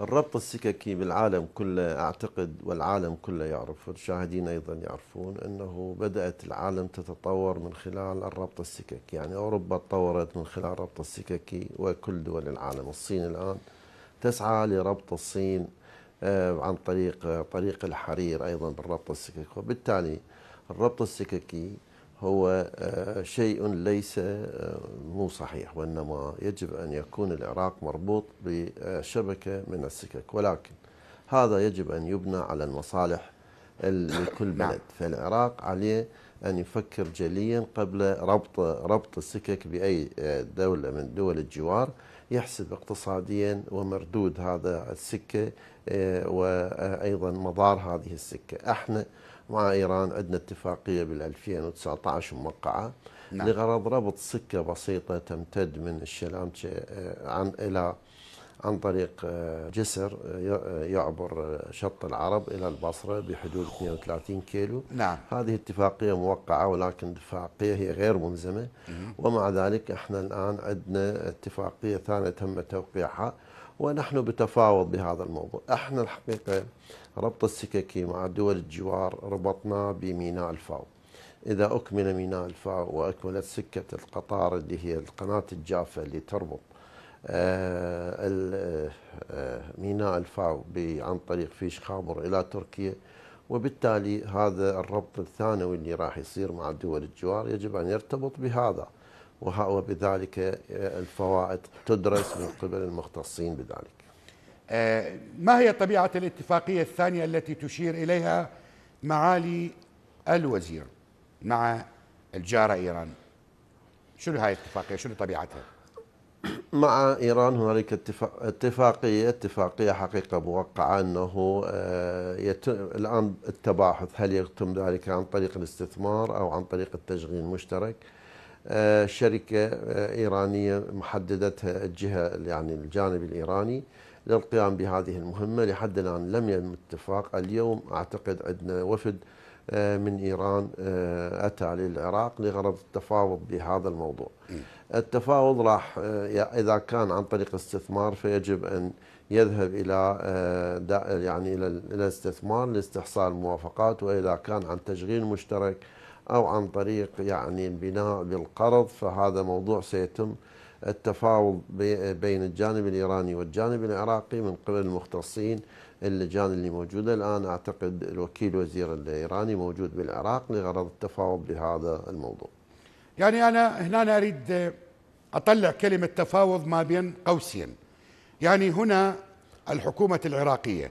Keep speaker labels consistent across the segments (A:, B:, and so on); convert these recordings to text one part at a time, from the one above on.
A: الربط السككي بالعالم كله أعتقد والعالم كله يعرف والشاهدين أيضا يعرفون أنه بدأت العالم تتطور من خلال الربط السككي يعني أوروبا تطورت من خلال الربط السككي وكل دول العالم الصين الآن تسعى لربط الصين آه، عن طريق آه، طريق الحرير أيضا بالربط السككي وبالتالي الربط السككي هو آه، شيء ليس آه، مو صحيح وإنما يجب أن يكون العراق مربوط بشبكة من السكك ولكن هذا يجب أن يبنى على المصالح لكل نعم. بلد فالعراق عليه أن يفكر جليا قبل ربط ربط السكك بأي آه، دولة من دول الجوار يحسب اقتصاديا ومردود هذا السكة آه، وأيضا مضار هذه السكة احنا مع إيران عندنا اتفاقية بال2019 موقعة نعم. لغرض ربط سكة بسيطة تمتد من الشلامتشة آه، عن إلى عن طريق آه، جسر آه، آه، يعبر شط العرب إلى البصرة بحدود 32 كيلو نعم. هذه اتفاقية موقعة ولكن اتفاقية هي غير ملزمة ومع ذلك احنا الآن عندنا اتفاقية ثانية تم توقيعها ونحن بتفاوض بهذا الموضوع احنا الحقيقة ربط السككي مع دول الجوار ربطنا بميناء الفاو إذا أكمل ميناء الفاو وأكملت سكة القطار اللي هي القناة الجافة اللي تربط آه، آه، ميناء الفاو عن طريق فيش خامر إلى تركيا وبالتالي هذا الربط الثانوي اللي راح يصير مع دول الجوار يجب أن يرتبط بهذا وبذلك الفوائد تدرس من قبل المختصين بذلك آه، ما هي طبيعة الاتفاقية الثانية التي تشير إليها
B: معالي الوزير مع الجارة إيران شنو هاي الاتفاقية شنو طبيعتها
A: مع إيران هنالك اتفاقية اتفاقية حقيقة موقعة أنه آه، يتم الآن التباحث هل يتم ذلك عن طريق الاستثمار أو عن طريق التشغيل المشترك آه، شركة آه، إيرانية محددتها الجهة يعني الجانب الإيراني للقيام بهذه المهمة لحد الآن لم يتم اتفاق اليوم أعتقد عندنا وفد آه، من إيران آه، أتى للعراق لغرض التفاوض بهذا الموضوع التفاوض راح آه، إذا كان عن طريق استثمار فيجب أن يذهب إلى يعني إلى الاستثمار لاستحصال موافقات وإذا كان عن تشغيل مشترك أو عن طريق يعني البناء بالقرض فهذا موضوع سيتم التفاوض بين الجانب الإيراني والجانب العراقي من قبل المختصين اللجان اللي موجودة الآن أعتقد الوكيل وزير الإيراني موجود بالعراق لغرض التفاوض بهذا الموضوع يعني أنا
B: هنا أنا أريد أطلع كلمة تفاوض ما بين قوسين يعني هنا الحكومة العراقية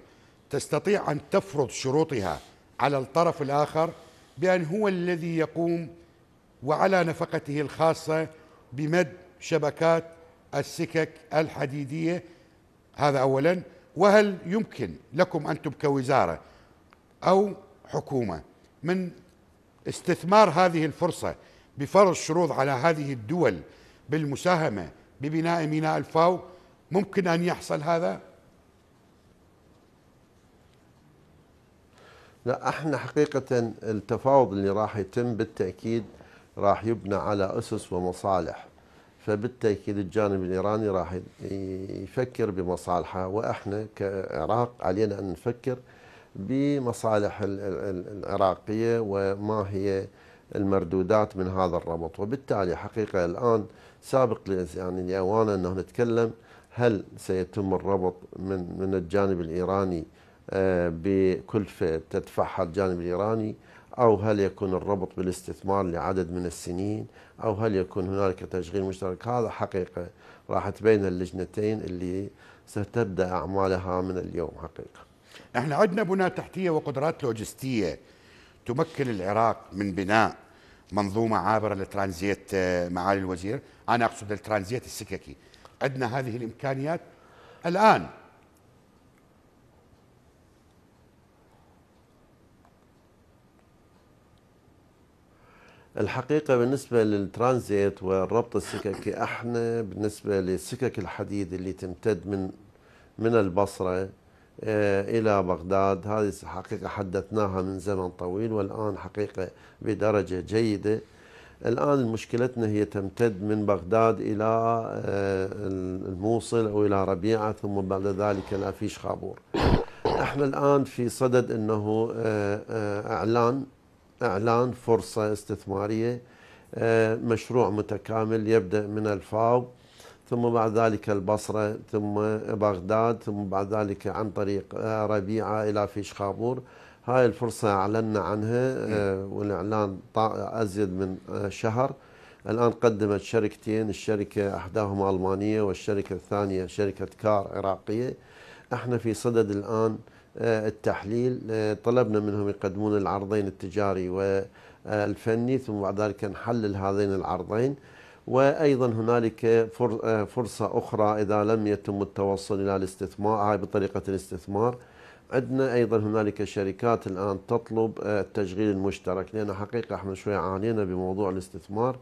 B: تستطيع أن تفرض شروطها على الطرف الآخر بأن هو الذي يقوم وعلى نفقته الخاصة بمد شبكات السكك الحديدية هذا أولا وهل يمكن لكم أنتم كوزارة أو حكومة من استثمار هذه الفرصة بفرض شروط على هذه الدول بالمساهمة ببناء ميناء الفاو ممكن أن يحصل هذا؟
A: لا احنا حقيقة التفاوض اللي راح يتم بالتأكيد راح يبنى على أسس ومصالح فبالتأكيد الجانب الإيراني راح يفكر بمصالحه وإحنا كعراق علينا أن نفكر بمصالح العراقية وما هي المردودات من هذا الربط وبالتالي حقيقة الآن سابق يعني لأوانا أنه نتكلم هل سيتم الربط من من الجانب الإيراني آه، بكلفة تدفعها الجانب الإيراني أو هل يكون الربط بالاستثمار لعدد من السنين أو هل يكون هنالك تشغيل مشترك هذا حقيقة راح تبين اللجنتين اللي ستبدأ أعمالها من اليوم حقيقة احنا عندنا بنى تحتية وقدرات لوجستية
B: تمكن العراق من بناء منظومة عابرة لترانزيت آه، معالي الوزير أنا أقصد الترانزيت السككي عندنا هذه الإمكانيات
A: الآن الحقيقة بالنسبة للترانزيت والربط السككي احنا بالنسبة للسكك الحديد اللي تمتد من من البصرة آه، إلى بغداد هذه حقيقة حدثناها من زمن طويل والآن حقيقة بدرجة جيدة الآن مشكلتنا هي تمتد من بغداد إلى آه، الموصل أو إلى ربيعة ثم بعد ذلك لا فيش خابور احنا الآن في صدد أنه آه، إعلان إعلان فرصة استثمارية آه، مشروع متكامل يبدأ من الفاو ثم بعد ذلك البصرة ثم بغداد ثم بعد ذلك عن طريق آه، ربيعة إلى فيشخابور هاي الفرصة أعلنا عنها آه، والإعلان أزيد من شهر الآن قدمت شركتين الشركة أحداهما ألمانية والشركة الثانية شركة كار عراقية احنا في صدد الآن التحليل آه، طلبنا منهم يقدمون العرضين التجاري والفني ثم بعد ذلك نحلل هذين العرضين وايضا هنالك آه، فرصه اخرى اذا لم يتم التوصل الى الاستثمار هاي آه، بطريقه الاستثمار عندنا ايضا هنالك شركات الان تطلب التشغيل المشترك لان حقيقه احنا شوي عانينا بموضوع الاستثمار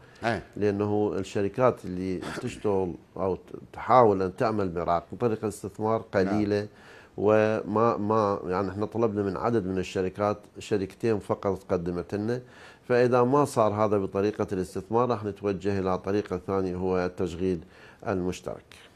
A: لانه الشركات اللي تشتغل او تحاول ان تعمل براق بطريقه الاستثمار قليله نعم. وما ما يعني احنا طلبنا من عدد من الشركات شركتين فقط قدمت لنا فاذا ما صار هذا بطريقه الاستثمار راح نتوجه الى طريقه ثانيه هو التشغيل المشترك